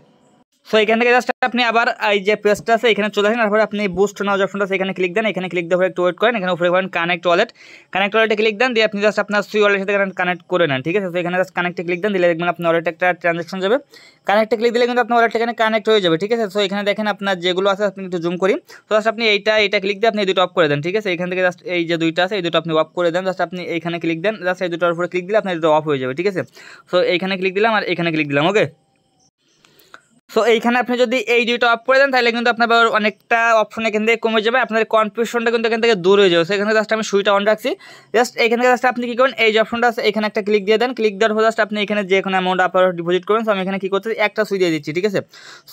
সো এখান থেকে জাস্ট আপনি আবার এই যে পেজটা আছে এখানে চলে আসেন তারপর আপনি বুস্ট নাও অপশনটা আছে এখানে ক্লিক দেন এখানে ক্লিক দেওয়ার একটু ওয়েট করেন এখানে উপরে করেন কানেক্ট ওয়ালেট কানেক্ট ওয়ালেটে ক্লিক দেন দিয়ে আপনি জাস্ট আপনার সুই ওয়ালেটের সাথে কানেক্ট করে নেন ঠিক আছে তো এখানে জাস্ট কানেক্টে ক্লিক দেন দিলে দেখবেন আপনার ওয়ালেট একটা ট্রানজাকশন যাবে কানেক্টে ক্লিক দিলে কিন্তু আপনার ওয়ালেট এখানে কানেক্ট হয়ে যাবে ঠিক আছে সো এখানে দেখেন আপনার যেগুলো আছে আপনি একটু জুম করি তো জাস্ট আপনি এইটা এটা ক্লিক দিয়ে আপনি এই দুটো অফ করে দেন ঠিক আছে এখান থেকে জাস্ট এই যে দুইটা আছে এই দুটো আপনি অফ করে দেন জাস্ট আপনি এখানে ক্লিক দেন জাস্ট এই দুটোর উপরে ক্লিক দিলে আপনার দুটো অফ হয়ে যাবে ঠিক আছে সো এখানে ক্লিক দিলাম আর এখানে ক্লিক দিলাম ওকে সো এইখানে আপনি যদি এই দুইটা অফ করে দেন তাহলে কিন্তু আপনার অনেকটা অপশন এখান থেকে কমে যাবে আপনার কনফিউশনটা কিন্তু এখান থেকে দূর হয়ে যাবে সেখানে জাস্ট আমি সুইটা অন রাখছি জাস্ট এখান থেকে জাস্ট আপনি কী করেন এই যে অপশনটা আছে এখানে একটা ক্লিক দিয়ে দেন ক্লিক দেওয়ার পর জাস্ট আপনি এখানে যে কোনো অ্যামাউন্ট আপনার ডিপোজিট করবেন সো আমি এখানে কী করতেছি একটা সুই দিয়ে দিচ্ছি ঠিক আছে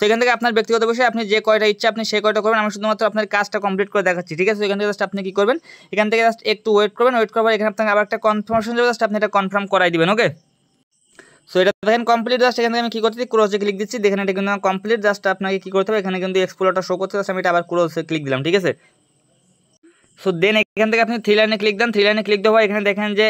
সেখান থেকে আপনার ব্যক্তিগত বসে আপনি যে কয়টা ইচ্ছা আপনি সেই কয়টা করবেন আমি শুধুমাত্র আপনার কাজটা কমপ্লিট করে দেখাচ্ছি ঠিক আছে এখান থেকে জাস্ট আপনি কী করবেন এখান থেকে জাস্ট একটু ওয়েট করবেন ওয়েট করবার এখানে আপনাকে আবার একটা কনফার্মেশন দেবে জাস্ট আপনি এটা কনফার্ম করাই দিবেন ওকে সো এটা দেখেন কমপ্লিট জাস্ট এখানে আমি কি করতেছি ক্রসে ক্লিক দিচ্ছি দেখেন এটা কিন্তু কমপ্লিট জাস্ট আপনাকে কি করতে হবে এখানে কিন্তু এক্সপ্লোরটা শো করতে আমি এটা আবার ক্রসে ক্লিক দিলাম ঠিক আছে সো দেন এখান থেকে আপনি থ্রি লাইনে ক্লিক দেন থ্রি লাইনে ক্লিক দেওয়া এখানে দেখেন যে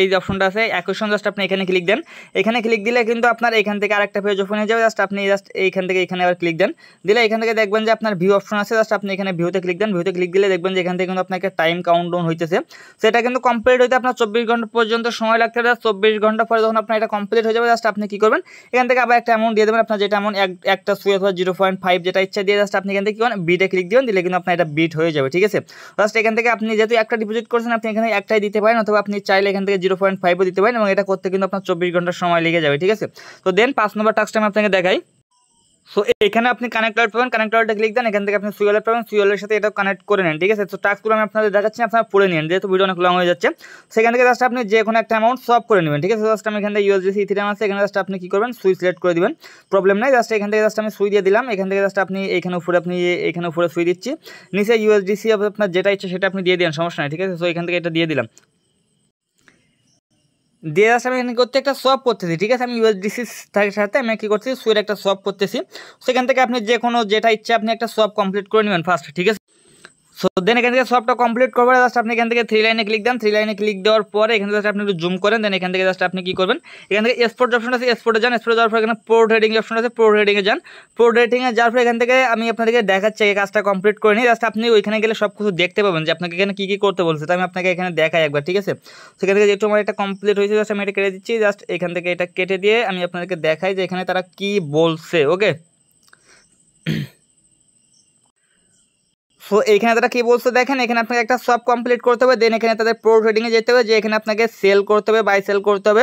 এই অপশনটা আছে অ্যাকুয়েশন জাস্ট আপনি এখানে ক্লিক দেন এখানে ক্লিক দিলে কিন্তু আপনার এখান থেকে আরেকটা পেজ ওপেন হয়ে যাবে জাস্ট আপনি জাস্ট এইখান থেকে এখানে আবার ক্লিক দেন দিলে এখান থেকে দেখবেন যে আপনার ভিউ অপশন আছে জাস্ট আপনি এখানে ভিউতে ক্লিক দেন ভিউতে ক্লিক দিলে দেখবেন যে এখান থেকে কিন্তু আপনাকে টাইম কাউন্ট ডাউন হইতেছে সেটা কিন্তু কমপ্লিট হইতে আপনার চব্বিশ ঘন্টা পর্যন্ত সময় লাগতে পারে চব্বিশ ঘন্টা পরে যখন আপনার এটা কমপ্লিট হয়ে যাবে জাস্ট আপনি কী করবেন এখান থেকে আবার একটা অ্যামাউন্ট দিয়ে দেবেন আপনার যেটা অ্যামাউন্ট একটা সুয়েস অথবা জিরো পয়েন্ট ফাইভ যেটা ইচ্ছা দিয়ে জাস্ট আপনি এখান থেকে কী করেন বিটে ক্লিক দিবেন দিলে কিন্তু আপনার এটা বিট হয়ে যাবে ঠিক আছে জাস্ট এখান থেকে আপনি যেহেতু একটা ডিপোজিট করছেন আপনি এখানে একটাই দিতে পারেন অথবা আপনি চাইলে এখান থেকে জিরো পয়েন্ট ফাইভও দিতে পারেন এবং এটা করতে কিন্তু আপনার চব্বিশ ঘন্টা সময় লেগে যাবে ঠিক আছে তো দেন পাঁচ নম্বর টাস্কটা আমি আপনাকে দেখাই সো এখানে আপনি কানেক্টর পাবেন কানেক্টরটা ক্লিক দেন এখান থেকে আপনি সুইলের পাবেন সুইলের সাথে এটা কানেক্ট করে নেন ঠিক আছে তো টাস্কগুলো আমি আপনাদের দেখাচ্ছি আপনারা পড়ে নেন যেহেতু ভিডিও অনেক লং হয়ে যাচ্ছে সেখান থেকে জাস্ট আপনি যে কোনো একটা অ্যামাউন্ট সব করে নেবেন ঠিক আছে জাস্ট আমি এখান থেকে ইউএসডিসি থ্রিম আছে এখানে জাস্ট আপনি কী করবেন সুই সিলেক্ট করে দেবেন প্রবলেম নাই জাস্ট এখান থেকে জাস্ট আমি সুই দিয়ে দিলাম এখান থেকে জাস্ট আপনি এখানে উপরে আপনি এখানে উপরে সুই দিচ্ছি নিচে ইউএসডিসি আপনার যেটা ইচ্ছে সেটা আপনি দিয়ে দেন সমস্যা নেই ঠিক আছে সো এখান থেকে এটা দিয়ে দিলাম দিয়ে আসলে আমি করতে একটা সব করতেছি ঠিক আছে আমি ইউএসডিসি থাকার সাথে আমি কী করতেছি সুইয়ের একটা সব করতেছি সেখান থেকে আপনি যে কোনো যেটা ইচ্ছে আপনি একটা সব কমপ্লিট করে নেবেন ফার্স্ট ঠিক আছে সো দেন এখান থেকে সবটা কমপ্লিট করবার জাস্ট আপনি এখান থেকে থ্রি লাইনে ক্লিক দেন থ্রি লাইনে ক্লিক দেওয়ার পরে এখানে জাস্ট আপনি একটু জুম করেন দেন এখান থেকে জাস্ট আপনি কি করবেন এখান থেকে এক্সপোর্ট অপশন আছে এক্সপোর্টে যান এক্সপোর্ট যাওয়ার পর এখানে পোর্ট হেডিং অপশন আছে পোর্ট হেডিংয়ে যান পোর্ট হেডিংয়ে যাওয়ার পর এখান থেকে আমি আপনাদেরকে দেখাচ্ছি এই কাজটা কমপ্লিট করে নিই জাস্ট আপনি ওইখানে গেলে সব কিছু দেখতে পাবেন যে আপনাকে এখানে কী কী করতে বলছে তো আমি আপনাকে এখানে দেখাই একবার ঠিক আছে সেখান থেকে যেহেতু আমার এটা কমপ্লিট হয়েছে জাস্ট আমি এটা কেটে দিচ্ছি জাস্ট এখান থেকে এটা কেটে দিয়ে আমি আপনাদেরকে দেখাই যে এখানে তারা কি বলছে ওকে সো এখানে তারা কী বলছে দেখেন এখানে আপনাকে একটা সব কমপ্লিট করতে হবে দেন এখানে তাদের প্রো ট্রেডিংয়ে যেতে হবে যে এখানে আপনাকে সেল করতে হবে বাই সেল করতে হবে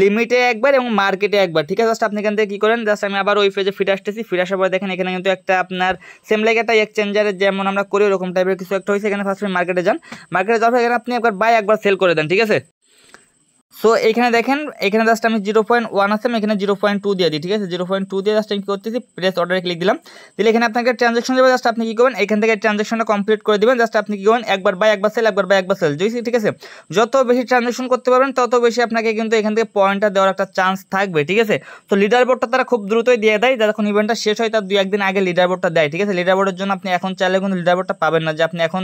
লিমিটে একবার এবং মার্কেটে একবার ঠিক আছে জাস্ট আপনি এখান থেকে কী করেন জাস্ট আমি আবার ওই পেজে ফিরে আসতেছি ফিরে আসার পর দেখেন এখানে কিন্তু একটা আপনার সেম লাইক একটা এক্সচেঞ্জারের যেমন আমরা করি ওরকম টাইপের কিছু একটা হয়েছে এখানে ফার্স্ট মার্কেটে যান মার্কেটে যাওয়ার এখানে আপনি একবার বাই একবার সেল করে দেন ঠিক আছে সো এখানে দেখেন এখানে জাস্ট আমি জিরো পয়েন্ট ওয়ান আছে আমি এখানে জিরো পয়েন্ট টু দিয়ে দিই ঠিক আছে জিরো পয়েন্ট টু দিয়ে জাস্ট আমি কী করতেছি প্রেস অর্ডারে ক্লিক দিলাম দিলে এখানে আপনাকে ট্রানজাকশন দেবে জাস্ট আপনি কী করবেন এখান থেকে ট্রানজাকশনটা কমপ্লিট করে দেবেন জাস্ট আপনি কী করবেন একবার বাই একবার সেল একবার বাই একবার সেল যদি ঠিক আছে যত বেশি ট্রানজাকশন করতে পারবেন তত বেশি আপনাকে কিন্তু এখান থেকে পয়েন্টটা দেওয়ার একটা চান্স থাকবে ঠিক আছে তো লিডার বোর্ডটা তারা খুব দ্রুতই দিয়ে দেয় যখন ইভেন্টটা শেষ হয় তার দুই একদিন আগে লিডার বোর্ডটা দেয় ঠিক আছে লিডার বোর্ডের জন্য আপনি এখন চাইলে কিন্তু লিডার বোর্ডটা পাবেন না যে আপনি এখন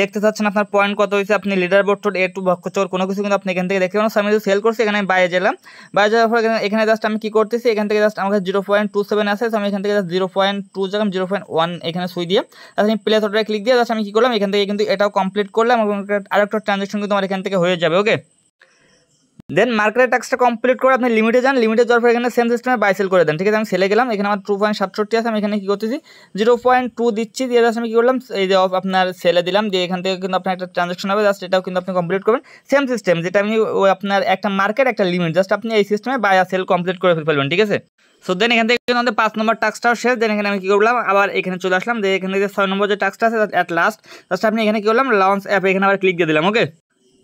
দেখতে চাচ্ছেন আপনার পয়েন্ট কত হয়েছে আপনি লিডার বোর্ড এ টু ভক্ষ চোর কোনো কিছু কিন্তু আপনি এখান থেকে দেখতে পাবেন কিন্তু সেল করছি এখানে বাইরে গেলাম বাইরে যাওয়ার পর এখানে জাস্ট আমি কী করতেছি এখান থেকে জাস্ট আমাকে জিরো পয়েন্ট টু সেভেন আসে আমি এখান থেকে জাস্ট জিরো পয়েন্ট টু জায়গা জিরো পয়েন্ট ওয়ান এখানে সুই দিয়ে তাহলে আমি প্লেস অর্ডারে ক্লিক দিয়ে জাস্ট আমি কী করলাম এখান থেকে কিন্তু এটাও কমপ্লিট করলাম এবং আর একটা ট্রানজ্যাকশন কিন্তু আমার এখান থেকে হয়ে যাবে ওকে দেন মার্কেটের ট্যাক্সটা কমপ্লিট করে আপনি লিমিটে যান লিমিটে যাওয়ার পর এখানে সেম সিস্টেমে বাই সেল করে দেন ঠিক আছে আমি সেলে গেলাম এখানে আমার টু পয়েন্ট সাতষট্টি আছে আমি এখানে কী করতেছি জিরো পয়েন্ট টু দিচ্ছি দিয়ে আমি কী করলাম এই যে আপনার সেলে দিলাম দিয়ে এখান থেকে কিন্তু আপনার একটা ট্রানজাকশন হবে জাস্ট এটাও কিন্তু আপনি কমপ্লিট করবেন সেম সিস্টেম যেটা আপনি আপনার একটা মার্কেট একটা লিমিট জাস্ট আপনি এই সিস্টেমে বাই আর সেল কমপ্লিট করে ফেলবেন ঠিক আছে সো দেন এখান থেকে আমাদের পাঁচ নম্বর টাস্কটাও শেষ দেন এখানে আমি কী করলাম আবার এখানে চলে আসলাম যে এখানে যে ছয় নম্বর যে টাক্সটা আছে অ্যাট লাস্ট জাস্ট আপনি এখানে কী করলাম লঞ্চ অ্যাপ এখানে আবার ক্লিক দিয়ে দিলাম ওকে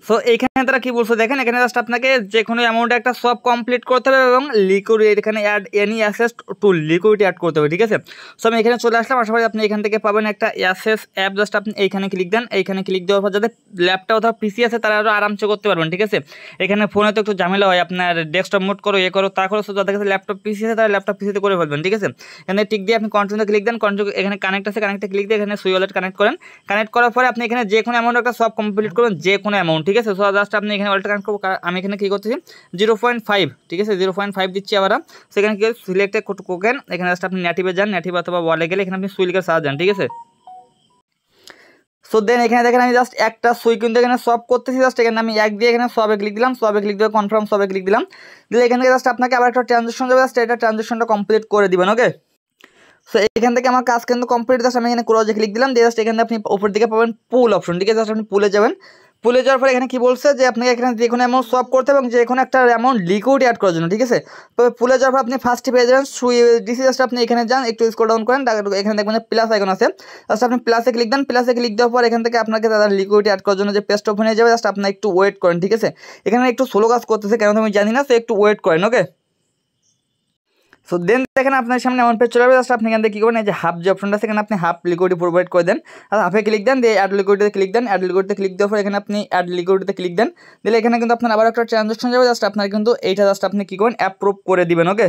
সো এখানে তারা কি বলছে দেখেন এখানে জাস্ট আপনাকে যে কোনো অ্যামাউন্টে একটা সব কমপ্লিট করতে হবে এবং লিকুইড এখানে add any asset to liquid add করতে হবে ঠিক আছে সো আমি এখানে চলে আসলাম আশা করি আপনি এখান থেকে পাবেন একটা অ্যাসেস অ্যাপ জাস্ট আপনি এইখানে ক্লিক দেন এইখানে ক্লিক দেওয়ার পর যাতে ল্যাপটপ অথবা পিসি আছে তারা আরও আরামসে করতে পারবেন ঠিক আছে এখানে ফোনে তো একটু ঝামেলা হয় আপনার ডেস্কটপ মোট করো এ ইয়ে করো তা করো যাদের কাছে ল্যাপটপ পিসি আছে তারা ল্যাপটপ পিসিতে করে ফেলবেন ঠিক আছে এখানে টিক দিয়ে আপনি কন্ট্রোলে ক্লিক দেন কন্ট্রোল এখানে কানেক্ট আছে কানেক্টে ক্লিক দিয়ে এখানে সুই ওয়ালেট কানেক্ট করেন কানেক্ট করার পরে আপনি এখানে যে কোনো অ্যামাউন্ট একটা সব কমপ্লিট করবেন যে কোনো অ্যামাউন্ট ঠিক আছে সো ফার্স্ট আপনি এখানে অল্টা কানেক্ট করবো আমি এখানে কী করতেছি জিরো পয়েন্ট ফাইভ ঠিক আছে জিরো পয়েন্ট ফাইভ দিচ্ছি আবার সেখানে কী সিলেক্টে কোকেন এখানে জাস্ট আপনি নেটিভে যান নেটিভ অথবা ওয়ালে গেলে এখানে আপনি সুইলকে সাহায্য যান ঠিক আছে সো দেন এখানে দেখেন আমি জাস্ট একটা সুই কিন্তু এখানে সব করতেছি জাস্ট এখানে আমি এক দিয়ে এখানে সবে ক্লিক দিলাম সবে ক্লিক দিয়ে কনফার্ম সবে ক্লিক দিলাম দিলে এখান থেকে জাস্ট আপনাকে আবার একটা ট্রানজেকশন দেবে জাস্ট এটা ট্রানজেকশনটা কমপ্লিট করে দিবেন ওকে সো এখান থেকে আমার কাজ কিন্তু কমপ্লিট জাস্ট আমি এখানে ক্রজে ক্লিক দিলাম দিয়ে জাস্ট এখানে আপনি উপর দিকে পাবেন পুল অপশন ঠিক আছে জাস্ট আপনি পুলে যাবেন পুলে যাওয়ার পরে এখানে কি বলছে যে আপনাকে এখানে যে কোনো অ্যামাউন্ট সব করতে এবং যে কোনো একটা অ্যামাউন্ট লিকুইড অ্যাড করার জন্য ঠিক আছে তো পুলে যাওয়ার পর আপনি ফার্স্টে পেয়ে যাবেন সুই ডিসি জাস্ট আপনি এখানে যান একটু স্কোর ডাউন করেন এখানে দেখবেন প্লাস আইকন আছে জাস্ট আপনি প্লাসে ক্লিক দেন প্লাসে ক্লিক দেওয়ার পর এখান থেকে আপনাকে দাদা লিকুইড অ্যাড করার জন্য যে পেস্ট ওপেন হয়ে যাবে জাস্ট আপনি একটু ওয়েট করেন ঠিক আছে এখানে একটু স্লো কাজ করতেছে কেন আমি জানি না সে একটু ওয়েট করেন ওকে সো দেন দেখেন আপনার সামনে এমন পেজ চলে আসবে জাস্ট আপনি এখান থেকে কী করবেন এই যে হাফ যে অপশনটা সেখানে আপনি হাফ লিকুইডি প্রোভাইড করে দেন আর হাফে ক্লিক দেন দিয়ে অ্যাড লিকুইডিতে ক্লিক দেন অ্যাড লিকুইডিতে ক্লিক দেওয়ার পর এখানে আপনি অ্যাড লিকুইডিতে ক্লিক দেন দিলে এখানে কিন্তু আপনার আবার একটা ট্রানজাকশন যাবে জাস্ট আপনার কিন্তু এইটা জাস্ট আপনি কী করেন অ্যাপ্রুভ করে দিবেন ওকে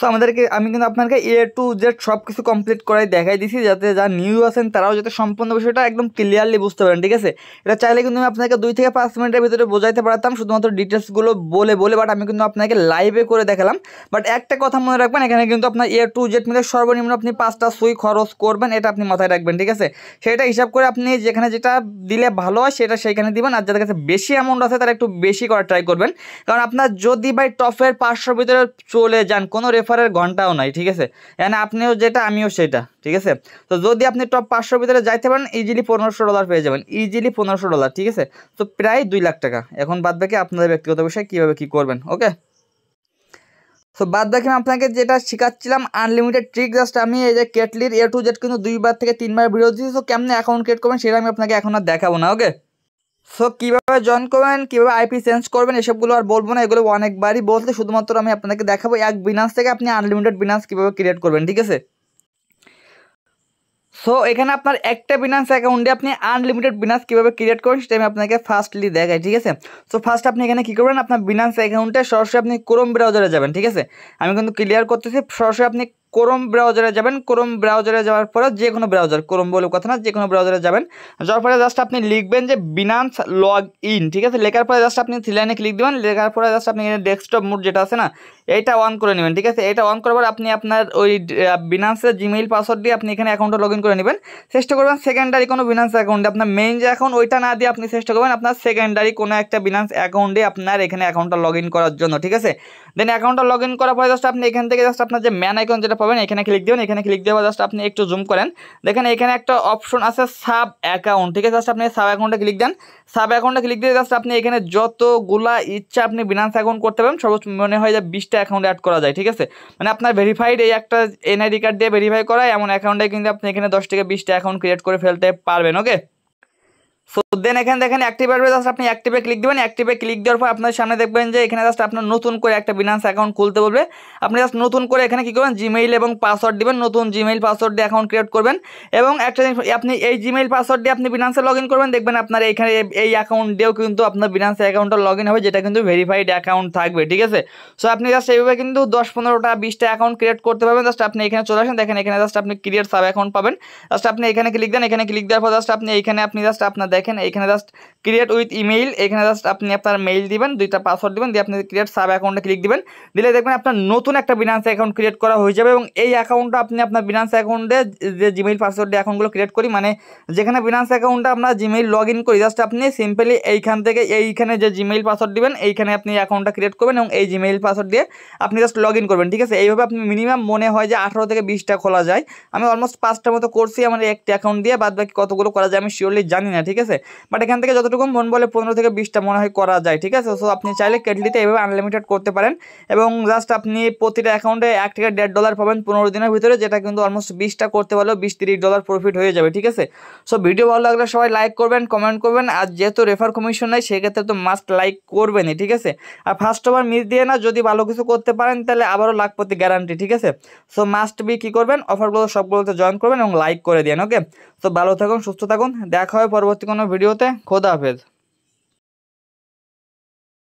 সো আমাদেরকে আমি কিন্তু আপনাকে এ টু জেড সব কিছু কমপ্লিট করাই দেখাই দিছি যাতে যারা নিউ আছেন তারাও যাতে সম্পূর্ণ বিষয়টা একদম ক্লিয়ারলি বুঝতে পারেন ঠিক আছে এটা চাইলে কিন্তু আমি আপনাকে দুই থেকে পাঁচ মিনিটের ভিতরে বোঝাইতে পারতাম শুধুমাত্র ডিটেলসগুলো বলে বলে বাট আমি কিন্তু আপনাকে লাইভে করে দেখালাম বাট একটা কথা মনে রাখবেন এখানে কিন্তু আপনার এ টু জেড মিলে সর্বনিম্ন আপনি পাঁচটা সুই খরচ করবেন এটা আপনি মাথায় রাখবেন ঠিক আছে সেটা হিসাব করে আপনি যেখানে যেটা দিলে ভালো হয় সেটা সেইখানে দিবেন আর যাদের কাছে বেশি অ্যামাউন্ট আছে তারা একটু বেশি করার ট্রাই করবেন কারণ আপনার যদি বাই টপের পাঁচশোর ভিতরে চলে যান কোনো ওয়েফারের ঘন্টাও নাই ঠিক আছে মানে আপনিও যেটা আমিও সেটা ঠিক আছে তো যদি আপনি টপ পাঁচশোর ভিতরে যাইতে পারেন ইজিলি পনেরোশো ডলার পেয়ে যাবেন ইজিলি পনেরোশো ডলার ঠিক আছে তো প্রায় দুই লাখ টাকা এখন বাদ বাকি আপনাদের ব্যক্তিগত বিষয়ে কীভাবে কী করবেন ওকে তো বাদ বাকি আমি আপনাকে যেটা শেখাচ্ছিলাম আনলিমিটেড ট্রিক জাস্ট আমি এই যে কেটলির এ টু জেড কিন্তু দুইবার থেকে তিনবার ভিডিও দিয়েছি তো কেমনে অ্যাকাউন্ট ক্রিয়েট করবেন সেটা আমি আপনাকে এখন আর দেখাবো না ওকে সো কীভাবে কিভাবে জয়েন করবেন কীভাবে আইপি চেঞ্জ করবেন এসবগুলো আর বলবো না এগুলো অনেকবারই বলতে শুধুমাত্র আমি আপনাদেরকে দেখাবো এক বিনাস থেকে আপনি আনলিমিটেড বিনাস কীভাবে ক্রিয়েট করবেন ঠিক আছে সো এখানে আপনার একটা বিনান্স অ্যাকাউন্টে আপনি আনলিমিটেড বিনাস কীভাবে ক্রিয়েট করেন সেটা আমি আপনাকে ফার্স্টলি দেখাই ঠিক আছে সো ফার্স্ট আপনি এখানে কী করবেন আপনার বিনান্স অ্যাকাউন্টে সরাসরি আপনি ক্রোম ব্রাউজারে যাবেন ঠিক আছে আমি কিন্তু ক্লিয়ার করতেছি সরাসরি আপনি ক্রোম ব্রাউজারে যাবেন ক্রোম ব্রাউজারে যাওয়ার পরে যে কোনো ব্রাউজার ক্রোম বলে কথা না যে কোনো ব্রাউজারে যাবেন যাওয়ার পরে জাস্ট আপনি লিখবেন যে বিনান্স লগ ইন ঠিক আছে লেখার পরে জাস্ট আপনি থ্রি লাইনে ক্লিক দেবেন লেখার পরে জাস্ট আপনি ডেস্কটপ মুড যেটা আছে না এইটা অন করে নেবেন ঠিক আছে এটা অন করার পর আপনি আপনার ওই বিনান্সের জিমেইল পাসওয়ার্ড দিয়ে আপনি এখানে অ্যাকাউন্টটা লগ ইন করে নেবেন চেষ্টা করবেন সেকেন্ডারি কোনো বিনান্স অ্যাকাউন্টে আপনার মেইন যে অ্যাকাউন্ট ওইটা না দিয়ে আপনি চেষ্টা করবেন আপনার সেকেন্ডারি কোনো একটা বিনান্স অ্যাকাউন্টে আপনার এখানে অ্যাকাউন্টটা লগ ইন করার জন্য ঠিক আছে দেন অ্যাকাউন্টটা লগ ইন করার পরে জাস্ট আপনি এখান থেকে জাস্ট আপনার যে ম্যান আইকন যেটা অপশনটা পাবেন এখানে ক্লিক দেবেন এখানে ক্লিক দেওয়া জাস্ট আপনি একটু জুম করেন দেখেন এখানে একটা অপশন আছে সাব অ্যাকাউন্ট ঠিক আছে জাস্ট আপনি সাব অ্যাকাউন্টে ক্লিক দেন সাব অ্যাকাউন্টে ক্লিক দিয়ে জাস্ট আপনি এখানে যতগুলা ইচ্ছা আপনি বিনান্স অ্যাকাউন্ট করতে পারেন সর্বোচ্চ মনে হয় যে বিশটা অ্যাকাউন্ট অ্যাড করা যায় ঠিক আছে মানে আপনার ভেরিফাইড এই একটা এনআইডি কার্ড দিয়ে ভেরিফাই করা এমন অ্যাকাউন্টে কিন্তু আপনি এখানে দশ থেকে বিশটা অ্যাকাউন্ট ক্রিয়েট করে ফেলতে পারবেন ওকে সো দেন এখানে দেখেন অ্যাক্টিভ আসবে জাস্ট আপনি অ্যাক্টিভে ক্লিক দেবেন অ্যাক্টিভে ক্লিক দেওয়ার পর আপনার সামনে দেখবেন যে এখানে জাস্ট আপনার নতুন করে একটা বিনান্স অ্যাকাউন্ট খুলতে বলবে আপনি জাস্ট নতুন করে এখানে কী করবেন জিমেইল এবং পাসওয়ার্ড দিবেন নতুন জিমেইল পাসওয়ার্ড দিয়ে অ্যাকাউন্ট ক্রিয়েট করবেন এবং একটা আপনি এই জিমেইল পাসওয়ার্ড দিয়ে আপনি বিনান্সে লগ করবেন দেখবেন আপনার এইখানে এই অ্যাকাউন্ট দিয়েও কিন্তু আপনার বিনান্সে অ্যাকাউন্টটা লগ হবে যেটা কিন্তু ভেরিফাইড অ্যাকাউন্ট থাকবে ঠিক আছে সো আপনি জাস্ট এইভাবে কিন্তু দশ পনেরোটা বিশটা অ্যাকাউন্ট ক্রিয়েট করতে পারবেন জাস্ট আপনি এখানে চলে আসেন দেখেন এখানে জাস্ট আপনি ক্রিয়েট সাব অ্যাকাউন্ট পাবেন জাস্ট আপনি এখানে ক্লিক দেন এখানে ক্লিক দেওয়ার পর জাস্ট আপনি এখানে আপনি জাস্ট আপনার দেখেন এখানে জাস্ট ক্রিয়েট উইথ ইমেইল এখানে জাস্ট আপনি আপনার মেইল দিবেন দুইটা পাসওয়ার্ড দিবেন দিয়ে আপনি ক্রিয়েট সাব অ্যাকাউন্টে ক্লিক দিবেন দিলে দেখবেন আপনার নতুন একটা বিনান্স অ্যাকাউন্ট ক্রিয়েট করা হয়ে যাবে এবং এই অ্যাকাউন্টটা আপনি আপনার বিনান্স অ্যাকাউন্টে যে জিমেইল পাসওয়ার্ড দিয়ে অ্যাকাউন্টগুলো ক্রিয়েট করি মানে যেখানে বিনান্স অ্যাকাউন্টটা আমরা জিমেইল লগ ইন করি জাস্ট আপনি সিম্পলি এইখান থেকে এইখানে যে জিমেইল পাসওয়ার্ড দিবেন এইখানে আপনি অ্যাকাউন্টটা ক্রিয়েট করবেন এবং এই জিমেইল পাসওয়ার্ড দিয়ে আপনি জাস্ট লগ ইন করবেন ঠিক আছে এইভাবে আপনি মিনিমাম মনে হয় যে আঠারো থেকে বিশটা খোলা যায় আমি অলমোস্ট পাঁচটা মতো করছি আমার একটি অ্যাকাউন্ট দিয়ে বাদ বাকি কতগুলো করা যায় আমি শিওরলি জানি না ঠিক আছে আছে বাট এখান থেকে যতটুকু মন বলে পনেরো থেকে বিশটা মনে হয় করা যায় ঠিক আছে সো আপনি চাইলে কেটলিতে এভাবে আনলিমিটেড করতে পারেন এবং জাস্ট আপনি প্রতিটা অ্যাকাউন্টে এক থেকে দেড় ডলার পাবেন পনেরো দিনের ভিতরে যেটা কিন্তু অলমোস্ট বিশটা করতে পারলেও বিশ তিরিশ ডলার প্রফিট হয়ে যাবে ঠিক আছে সো ভিডিও ভালো লাগলে সবাই লাইক করবেন কমেন্ট করবেন আর যেহেতু রেফার কমিশন নেই সেক্ষেত্রে তো মাস্ট লাইক করবেনই ঠিক আছে আর ফার্স্ট ওভার মিস দিয়ে না যদি ভালো কিছু করতে পারেন তাহলে আবারও লাখপতি গ্যারান্টি ঠিক আছে সো মাস্ট বি কী করবেন অফারগুলো সবগুলোতে জয়েন করবেন এবং লাইক করে দেন ওকে তো ভালো থাকুন সুস্থ থাকুন দেখা হয় পরবর্তী কোনো ভিডিওতে খোদা হাফেজ